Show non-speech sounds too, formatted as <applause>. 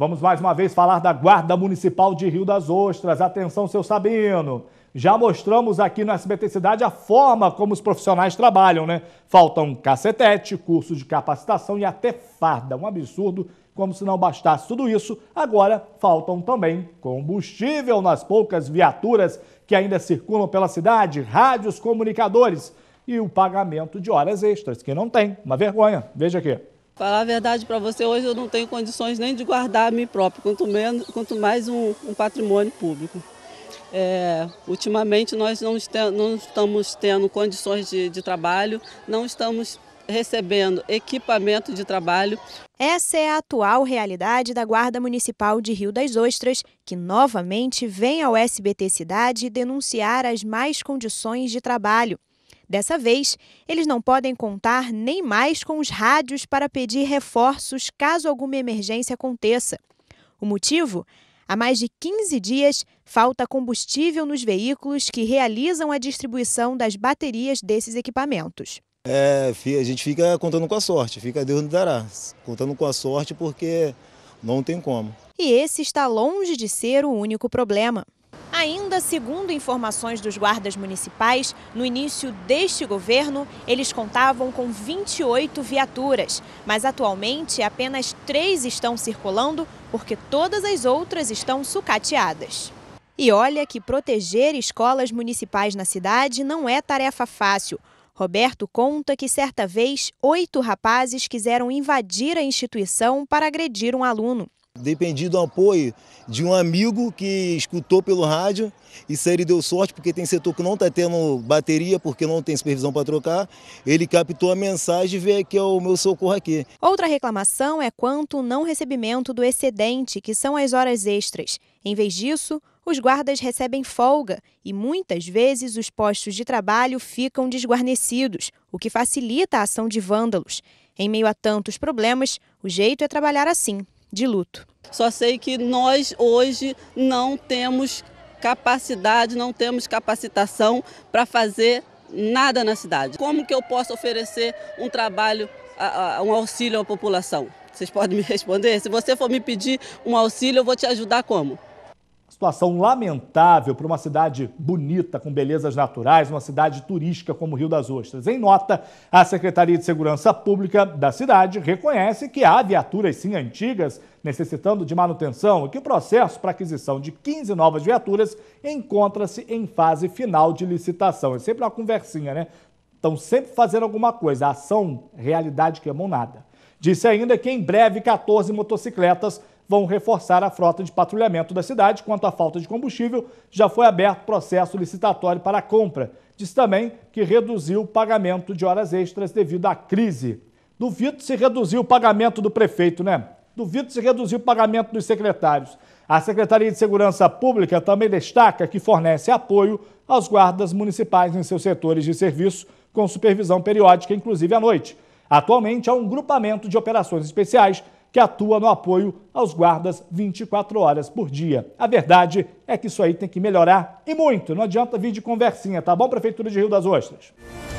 Vamos mais uma vez falar da Guarda Municipal de Rio das Ostras. Atenção, seu Sabino. Já mostramos aqui no SBT Cidade a forma como os profissionais trabalham, né? Faltam cacetete, curso de capacitação e até farda. Um absurdo, como se não bastasse tudo isso, agora faltam também combustível nas poucas viaturas que ainda circulam pela cidade, rádios comunicadores e o pagamento de horas extras, que não tem. Uma vergonha. Veja aqui. Falar a verdade para você, hoje eu não tenho condições nem de guardar a mim próprio, quanto, menos, quanto mais um, um patrimônio público. É, ultimamente nós não, este, não, estamos tendo condições de, de trabalho, não estamos recebendo equipamento de trabalho. Essa é a atual realidade da Guarda Municipal de Rio das Ostras, que novamente vem ao SBT Cidade denunciar as más condições de trabalho. Dessa vez, eles não podem contar nem mais com os rádios para pedir reforços caso alguma emergência aconteça. O motivo? Há mais de 15 dias, falta combustível nos veículos que realizam a distribuição das baterias desses equipamentos. É, a gente fica contando com a sorte, fica Deus nos dará, contando com a sorte porque não tem como. E esse está longe de ser o único problema. Ainda segundo informações dos guardas municipais, no início deste governo, eles contavam com 28 viaturas, mas atualmente apenas três estão circulando porque todas as outras estão sucateadas. E olha que proteger escolas municipais na cidade não é tarefa fácil. Roberto conta que certa vez oito rapazes quiseram invadir a instituição para agredir um aluno. Dependi do apoio de um amigo que escutou pelo rádio, isso aí ele deu sorte porque tem setor que não está tendo bateria, porque não tem supervisão para trocar. Ele captou a mensagem e veio que é o meu socorro aqui. Outra reclamação é quanto não recebimento do excedente, que são as horas extras. Em vez disso, os guardas recebem folga e muitas vezes os postos de trabalho ficam desguarnecidos, o que facilita a ação de vândalos. Em meio a tantos problemas, o jeito é trabalhar assim, de luto. Só sei que nós hoje não temos capacidade, não temos capacitação para fazer nada na cidade. Como que eu posso oferecer um trabalho, um auxílio à população? Vocês podem me <laughs> responder? Se você for me pedir um auxílio, eu vou te ajudar como? situação lamentável para uma cidade bonita, com belezas naturais, uma cidade turística como Rio das Ostras. Em nota, a Secretaria de Segurança Pública da cidade reconhece que há viaturas sim antigas necessitando de manutenção e que o processo para aquisição de 15 novas viaturas encontra-se em fase final de licitação. É sempre uma conversinha, né? Estão sempre fazendo alguma coisa. A ação, realidade que é mão nada. Disse ainda que em breve 14 motocicletas vão reforçar a frota de patrulhamento da cidade. Quanto à falta de combustível, já foi aberto processo licitatório para a compra. Disse também que reduziu o pagamento de horas extras devido à crise. Duvido se reduziu o pagamento do prefeito, né? Duvido se reduziu o pagamento dos secretários. A Secretaria de Segurança Pública também destaca que fornece apoio aos guardas municipais em seus setores de serviço, com supervisão periódica, inclusive à noite. Atualmente há um grupamento de operações especiais que atua no apoio aos guardas 24 horas por dia. A verdade é que isso aí tem que melhorar e muito. Não adianta vir de conversinha, tá bom, Prefeitura de Rio das Ostras?